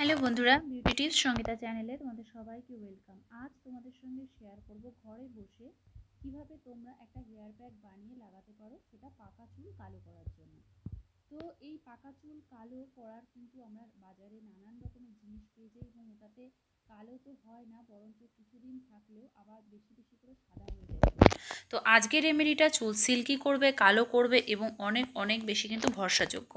hello বন্ধুরা beauty Sangeeta চ্যানেলে তোমাদের সবাইকে ওয়েলকাম আজ তোমাদের সঙ্গে শেয়ার করব ঘরে বসে কিভাবে তোমরা একটা হেয়ার প্যাক বানিয়ে লাগাতে পারো সেটা পাকা চুল কালো করার জন্য তো এই পাকা চুল কালো করার কিন্তু আমরা বাজারে নানান রকমের জিনিস পেয়ে যাই এবং এটাতে কালো তো হয় না বরঞ্চ কিছুদিন থাকলেও আবার বেশি বেশি করে সাদা হয়ে যায় তো আজকের রেমেডিটা চুল সিল্কি করবে কালো করবে এবং অনেক অনেক বেশি কিন্তু ভরসাযোগ্য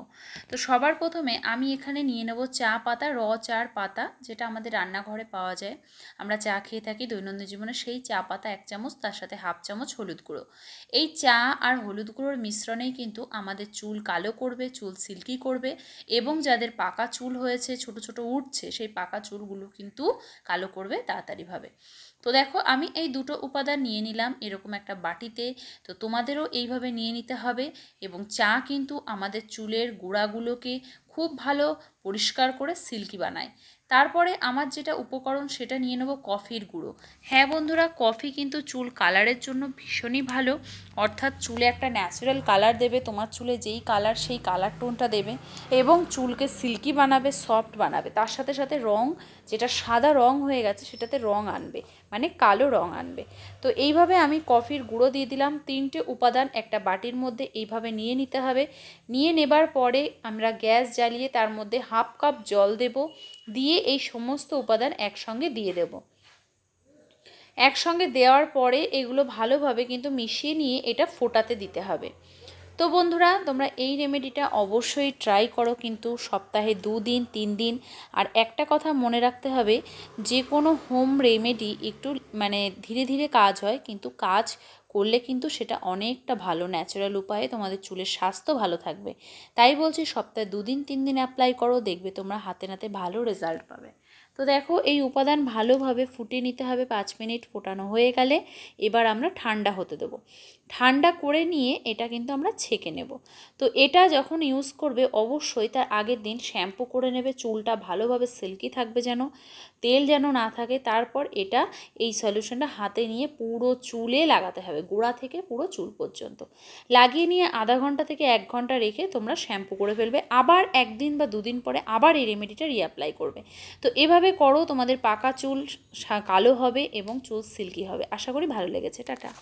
তো সবার প্রথমে আমি এখানে নিয়ে নেব চা পাতা র চার পাতা যেটা আমাদের রান্নাঘরে পাওয়া যায় আমরা চা খেয়ে থাকি দৈনন্দিন জীবনে সেই চা পাতা এক চামচ তার সাথে হাফ চামচ হলুদ গুঁড়ো এই চা আর হলুদ গুঁড়োর মিশ্রণেই কিন্তু আমাদের চুল কালো করবে চুল সিল্কি করবে এবং যাদের পাকা চুল হয়েছে ছোট ছোট উঠছে সেই পাকা চুলগুলো কিন্তু কালো করবে তাড়াতাড়িভাবে তো দেখো আমি এই দুটো উপাদান নিয়ে নিলাম এরকম একটা বাটিতে তো তোমাদেরও এইভাবে নিয়ে নিতে হবে এবং চা কিন্তু আমাদের চুলের গোড়াগুলোকে খুব ভালো পরিষ্কার করে সিল্কি বানায় তারপরে আমার যেটা উপকরণ সেটা নিয়ে নেবো কফির গুঁড়ো হ্যাঁ বন্ধুরা কফি কিন্তু চুল কালারের জন্য ভীষণই ভালো অর্থাৎ চুলে একটা ন্যাচারাল কালার দেবে তোমার চুলে যেই কালার সেই কালার টোনটা দেবে এবং চুলকে সিল্কি বানাবে সফট বানাবে তার সাথে সাথে রং যেটা সাদা রং হয়ে গেছে সেটাতে রং আনবে মানে কালো রং আনবে তো এইভাবে আমি কফির গুঁড়ো দিয়ে দিলাম তিনটে উপাদান একটা বাটির মধ্যে এইভাবে নিয়ে নিতে হবে নিয়ে নেবার পরে আমরা গ্যাস জ্বালিয়ে তার মধ্যে হাফ কাপ জল দেব দিয়ে এই সমস্ত উপাদান একসঙ্গে দিয়ে দেব একসঙ্গে দেওয়ার পরে এগুলো ভালোভাবে কিন্তু মিশিয়ে নিয়ে এটা ফোটাতে দিতে হবে তো বন্ধুরা তোমরা এই রেমেডিটা অবশ্যই ট্রাই করো কিন্তু সপ্তাহে দুদিন তিন দিন আর একটা কথা মনে রাখতে হবে যে কোনো হোম রেমেডি একটু মানে ধীরে ধীরে কাজ হয় কিন্তু কাজ করলে কিন্তু সেটা অনেকটা ভালো ন্যাচারাল উপায়ে তোমাদের চুলের স্বাস্থ্য ভালো থাকবে তাই বলছি সপ্তাহে দুদিন তিন দিন অ্যাপ্লাই করো দেখবে তোমরা হাতে নাতে ভালো রেজাল্ট পাবে তো দেখো এই উপাদান ভালোভাবে ফুটে নিতে হবে পাঁচ মিনিট ফোটানো হয়ে গেলে এবার আমরা ঠান্ডা হতে দেবো ঠান্ডা করে নিয়ে এটা কিন্তু আমরা ছেঁকে নেব তো এটা যখন ইউজ করবে অবশ্যই তার আগের দিন শ্যাম্পু করে নেবে চুলটা ভালোভাবে সিল্কি থাকবে যেন তেল যেন না থাকে তারপর এটা এই সলিউশনটা হাতে নিয়ে পুরো চুলে লাগাতে হবে গোড়া থেকে পুরো চুল পর্যন্ত লাগিয়ে নিয়ে আধা ঘন্টা থেকে এক ঘন্টা রেখে তোমরা শ্যাম্পু করে ফেলবে আবার একদিন বা দুদিন পরে আবার এই রেমেডিটা রিঅ্যাপ্লাই করবে তো এভাবে এইভাবে করো তোমাদের পাকা চুল কালো হবে এবং চুল সিল্কি হবে আশা করি ভালো লেগেছে টাটা